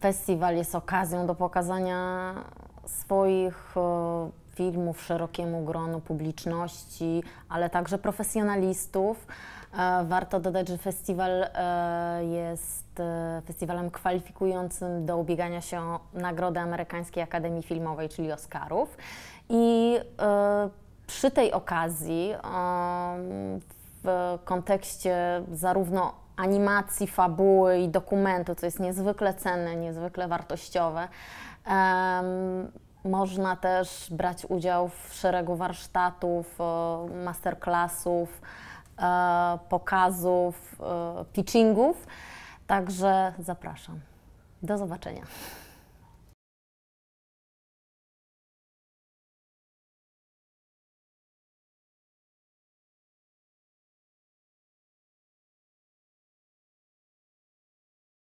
Festiwal jest okazją do pokazania swoich e, filmów szerokiemu gronu publiczności, ale także profesjonalistów. E, warto dodać, że festiwal e, jest festiwalem kwalifikującym do ubiegania się o Nagrodę Amerykańskiej Akademii Filmowej, czyli Oscarów. I przy tej okazji w kontekście zarówno animacji, fabuły i dokumentu, co jest niezwykle cenne, niezwykle wartościowe. Można też brać udział w szeregu warsztatów, masterclassów, e, pokazów, e, pitchingów. Także zapraszam. Do zobaczenia.